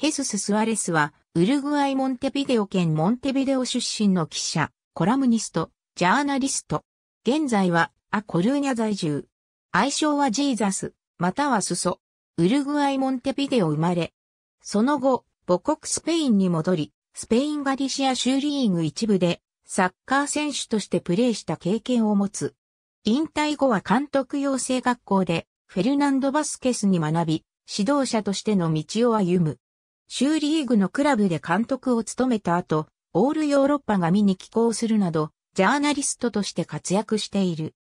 ヘスス・スアレスは、ウルグアイ・モンテビデオ県モンテビデオ出身の記者、コラムニスト、ジャーナリスト。現在は、ア・コルーニャ在住。愛称はジーザス、またはスソ。ウルグアイ・モンテビデオ生まれ。その後、母国スペインに戻り、スペインガリシア州リーグ一部で、サッカー選手としてプレーした経験を持つ。引退後は監督養成学校で、フェルナンド・バスケスに学び、指導者としての道を歩む。州リーグのクラブで監督を務めた後、オールヨーロッパが見に寄港するなど、ジャーナリストとして活躍している。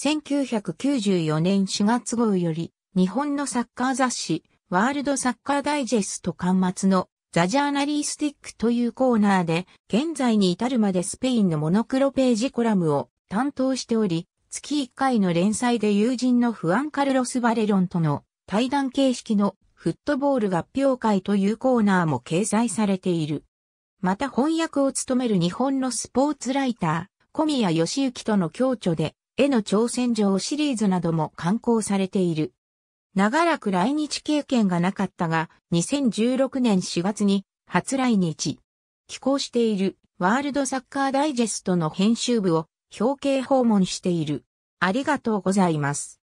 1994年4月号より、日本のサッカー雑誌、ワールドサッカーダイジェスト巻末のザ・ジャーナリスティックというコーナーで、現在に至るまでスペインのモノクロページコラムを担当しており、月1回の連載で友人のフアン・カルロス・バレロンとの対談形式のフットボール合評会というコーナーも掲載されている。また翻訳を務める日本のスポーツライター、小宮義之との共著で、絵の挑戦状シリーズなども刊行されている。長らく来日経験がなかったが、2016年4月に初来日。寄稿しているワールドサッカーダイジェストの編集部を表敬訪問している。ありがとうございます。